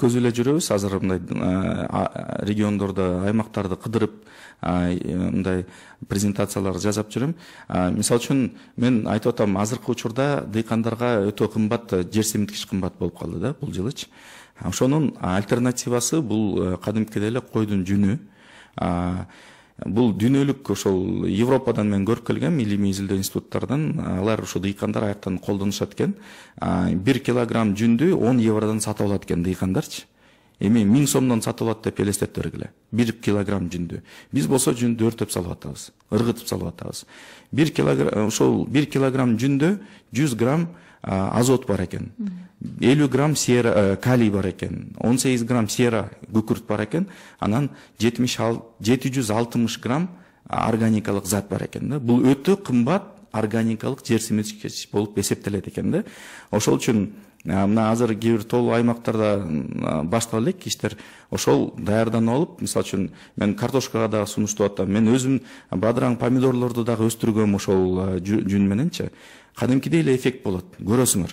өткөзүп эле жүрөбүз азыр мындай э, региондорду аймактарды кыдырып мындай презентациялар жасап жүрөм мисалы үчүн мен айтып атам азыркы учурда дыйкандарга өтө кымбат э, жер семирткич кымбат болуп калды да бул жылычы ошонун альтернативасы бул э, кадимкидей эле койдун жүнү бұл дүйнөлүк ошол европадан мен көрүп келгем илимий изилдөө институттардан алар ушу дыйкандар аяктан колдонушат экен бир килограмм жүндү он евродон сатып алат экен дыйкандарчы эми миң сомдон сатып алат деп элестетип бергиле бир килограмм жүндү биз болсо жүндү өртөп салып атабыз ыргытып салып атабыз бир килограмм ошол бир килограмм жүндө жүз грамм азот бар екен елу грамм сера э, калий бар екен 18 грамм сера күкірт бар екен анан жети жүз алтымыш грамм органикалық зат бар екен да бұл өте қымбат органикалық жерсемірткіш болып эсептелет екен да ошол үчүн мына азыр кээ бир тоолуу аймактарда баштала элек иштер ошол даярданып алып мисалы үчүн мен картошкага дагы сунуштап атам мен өзүм бадыраң помидорлорду дагы өстүргөм ошол жүн мененчи кадимкидей эле эффект болот көрөсүңөр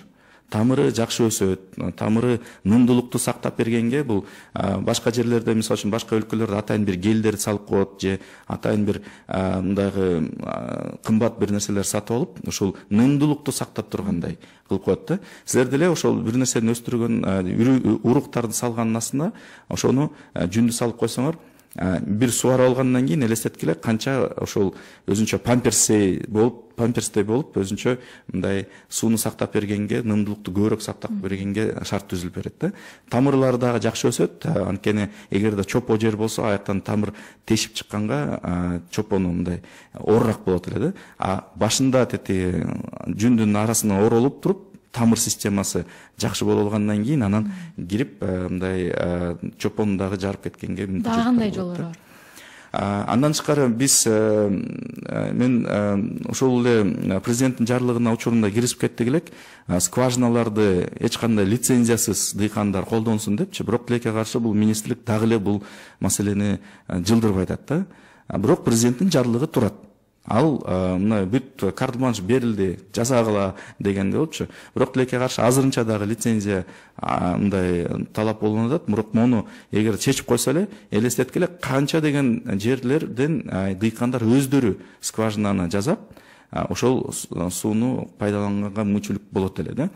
тамыры жакшы өсөт тамыры нымдуулукту сактап бергенге бул башка жерлерде мисалы үчүн башка өлкөлөрдө атайын бир гелдерди салып коет же атайын бир мындайгы кымбат бир нерселерди сатып алып ушул нымдуулукту сактап тургандай кылып коет да силер деле ошол бир нерсени өстүргөн уруктарды салганын астына ошону жүндү салып койсоңор Ә, бір суарып алғаннан кейін элестеткиле қанша ошол өзүнчө памперстей болуп памперстей болуп өзүнчө мындай сууну сактап бергенге нымдылыкты көбүрөөк сактап бергенге шарт түзүлүп берет да тамырлары дагы жакшы өсөт ә, анткени эгерде чопо жер болсо аяктан тамыр тешип чыкканга ә, чопону мындай оорураак болот эле да а башында тетиги жүндүн арасына оролуп туруп тамыр системасы жакшы боло алгандан кийин анан кирип э, мындай э, чопон дагы жарып кеткенге дагы кандай жолдору бар андан тышкары биз э, мен ошол эле президенттин жарлыгына учурунда киришип кеттик элек скважиналарды эч кандай лицензиясыз дыйкандар колдонсун депчи бирок тилекке каршы бул министрлик дагы эле бул маселени жылдырып атат да бирок президенттин жарлыгы турат ал э, мына бүт картанш берилди жасагыла дегендей болупчу бирок тилекке каршы азырынча дагы лицензия мындай э, талап болунуп атат бирок муну эгер чечип койсо эле элестеткиле канча деген жерлерден э, дыйкандар өздөрү скважинаны жасап ошол сууну пайдаланганга мүмкүнчүлүк болот эле да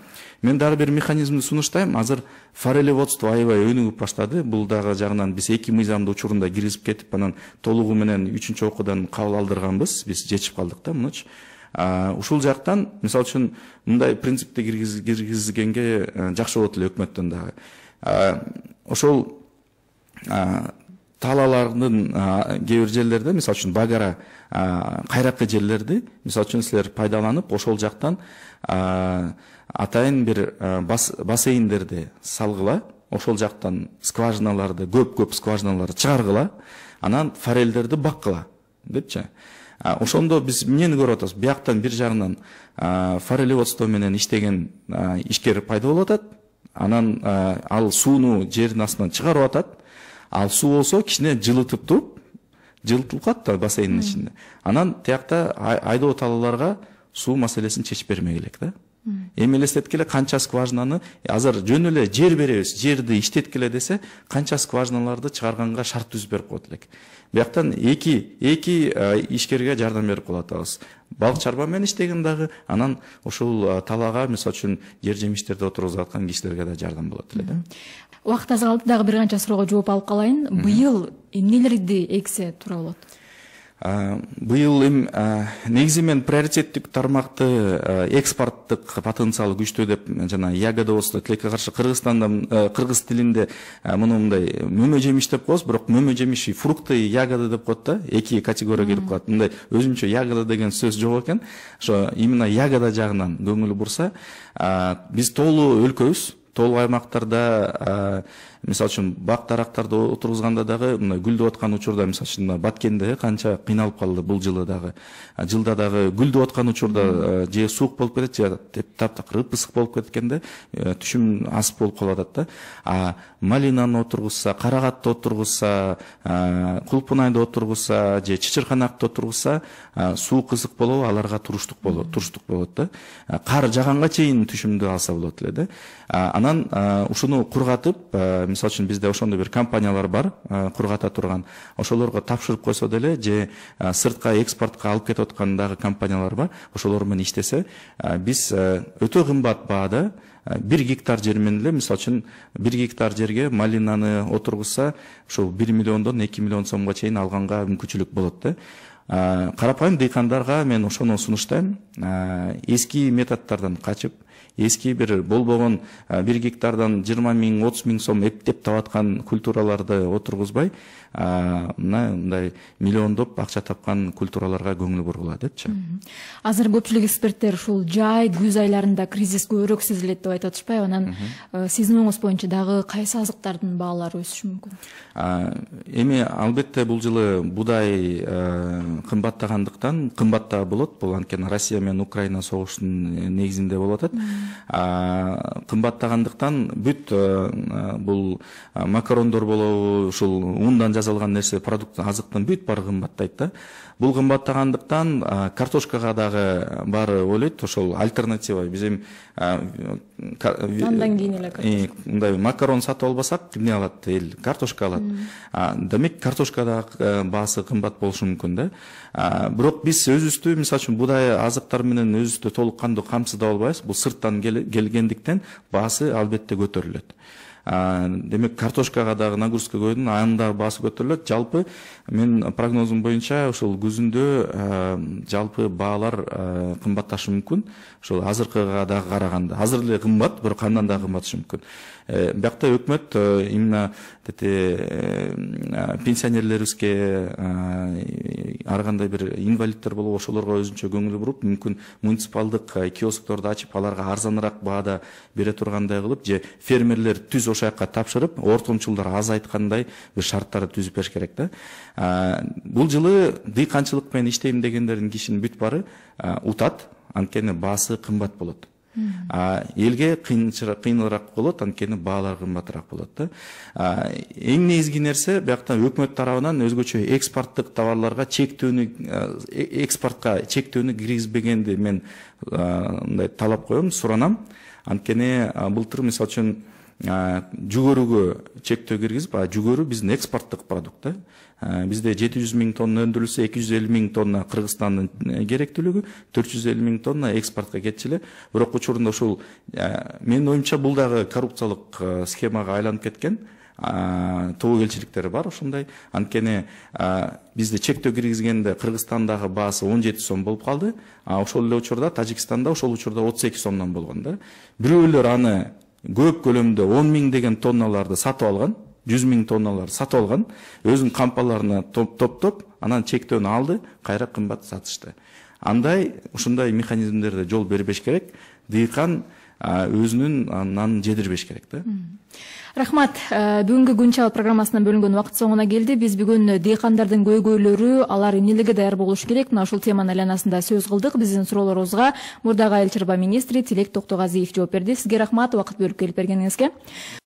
мен дагы бир механизмди сунуштайм азыр форелеводство аябай өнүгүп баштады бул дагы жагынан биз эки мыйзамды учурунда киргизип кетип анан толугу менен үчүнчү окуудан кабыл алдырганбыз биз жетишип калдык да мунучу ушул жактан мисалы үчүн мындай принципти киргизгенге э, жакшы болот эле өкмөттөн дагы ошол Талаларының кээ бир жерлерде мисалы үчүн багара кайракы жерлерди мисалы үчүн силер пайдаланып ошол жактан атайын бир бассейндерди салгыла ошол жақтан скважиналарды көп көп скважиналарды чыгаргыла анан форелдерди баккыла депчи ошондо биз эмнени көрүп атабыз бияктан бир жагынан форелеводство менен иштеген ишкер пайда болуп атат анан ал сууну жердин астынан чыгарып атат ал су болсо кичине жылытып туруп жылытылып да бассейндин ичинде анан тиякта айдоо талааларга суу маселесин чечип бермек элек да эмелестеткиле канча скважинаны э, азыр жөн эле жер беребиз жерди иштеткиле десе канча скважиналарды чыгарганга шарт түзүп берип коет элек бияктан эки эки э, ишкерге жардам берип калып атабыз балык чарба менен иштеген дагы анан ушул э, талаага мисалы үчүн жер жемиштерди отургузуп аткан кишилерге да жардам болот эле да убакыт аз калды дагы бир канча суроого жооп алып калайын быйыл эмнелерди эксе туура болот Бұл негізі мен приоритеттік тармақты экспорттық потенциалы күшті деп жана ягода болсо тилекке каршы қырғыз тілінде тилинде муну мындай мөмө деп коебуз бірақ мөмө жеміш фрукты ягода деп коет да категория келіп калат мындай өзүнчө ягода деген сөз жок екен ошо именно ягода жагынан көңүл бурса биз тоолуу өлкөбүз аймақтарда аймактарда мисалы үчүн бак дарактарды отургузганда дагы мына гүлдөп аткан учурда мисалы үчүн мына баткенде канча кыйналып калды бул жылы дагы жылда дагы гүлдөп аткан учурда же суук болуп кетет же таптакыр ысык болуп кеткенде түшүм аз болуп калып атат да а малинаны отургузса карагатты отургузса кулпунайды отургузса же чычырканакты отургузса суук ысык болобу аларга туруштук болот туруштук болот да кар жағанға чейин түшүмдү алса болот эле да анан ушуну кургатып мисалы үчүн бизде ошондой бир компаниялар бар кургата турган ошолорго тапшырып койсо деле же сыртка экспортко алып кетип аткан дагы компаниялар бар ошолор менен иштесе биз өтө кымбат баада бир гектар жер менен эле мисалы үчүн бир гектар жерге малинаны отургузса ушул бир миллиондон эки миллион сомго чейин алганга мүмкүнчүлүк болот да карапайым дыйкандарга мен ошону сунуштайм эски методдордон качып эски бир болбогон бир гектардан жыйырма миң отуз миң сом эптеп аткан культураларды отургузбай мына мындай миллиондоп акча тапкан культураларга көңүл бургула депчи азыр көпчүлүк эксперттер ушул жай күз айларында кризис көбүрөөк сезилет деп айтып атышпайбы анан сиздин оңуңуз боюнча дагы кайсы азыктардын баалары өсүшү мүмкүн эми албетте бул жылы буудай кымбаттагандыктан кымбаттаа болот бул анткени россия менен украина согушунун негизинде болуп атат қымбаттағандықтан бүт бұл макарондор болобу ушул ундан жасалган нерсе продукт азыктын бүт баары кымбаттайт да бұл қымбаттағандықтан ә, картошкаға дағы бары ойлайды ошол альтернатива эми андан кийин эле мындай макарон сатып албасак эмне алат эл картошка алат демек картошка дагы баасы кымбат болушу мүмкүн да бирок биз өзүбүздү мисалы үчүн буудай азыктар менен өзүбүздү толук кандуу камсыздап албайбыз бул сырттан келгендиктен баасы албетте көтөрүлөт демек картошкага дагы нагрузка көбөйдү анын дагы баасы көтөрүлөт жалпы менин прогнозум боюнча ушул күзүндө жалпы баалар кымбатташы мүмкүн ошол азыркыга дагы караганда азыр эле кымбат бирок андан дагы кымбатташы мүмкүн э, биякта өкмөт э, именно тете э, пенсионерлерибизге ар кандай бир инвалидтер болобу ошолорго өзүнчө көңүл буруп мүмкүн муниципалдык киоскторду ачып аларга арзаныраак баада бере тургандай кылып же фермерлер түз көрші тапшырып тапсырып ортығыншылдар аз айтқандай шарттарды түзіп бериш керек да бул бұл жылы менен иштейм дегендердин кишинин бүт бары утат анткени баасы кымбат болот елге элге кыйыныраак болот анткени баалар кымбатыраак болот да эң негизги нерсе биякта өкмөт тарабынан өзгөчө экспорттук товарларга чектөөнү экспортко чектөөнү киргизбегенди мен мындай талап коем суранам анткени былтыр мисалы үчүн жүгөрүгө чектөө киргизип а жүгөрү биздин экспорттук продукт да бизде жети жүз миң тонна өндүрүлсө эки жүз элүү миң тонна кыргызстандын э, керектүүлүгү төрт жүз элүү миң тонна экспортко кетчү эле бирок учурунда ушул э, менин оюмча бул дагы коррупциялык э, схемага айланып кеткен тобокелчиликтер бар ушундай анткени бизде чектөө киргизгенде кыргызстандагы баасы он жети сом болуп калды а ошол эле учурда тажикстанда ошол учурда отуз эки сомдон болгон да бирөөлөр аны көп көлемде он мың деген тонналарды сатып алған жүз мың тонналарды сатып алған өзінің топ топ, анан чектөөнү алды кайра кымбат сатышты андай ушундай механизмдерге жол бербеш керек дыйкан өзүнүн нанын жедирбеш керек да рахмат э, бүгүнкү күн чал программасынан бөлүнгөн убакыт соңуна келди биз бүгүн э, дыйкандардын көйгөйлөрү алар эмнелерге даяр болуш керек мына ушул теманын айланасында сөз кылдык биздин суроолорубузга мурдагы айыл чарба министри тилек токтогазиев жооп берди сизге рахмат убакыт бөлүп келип бергениңизге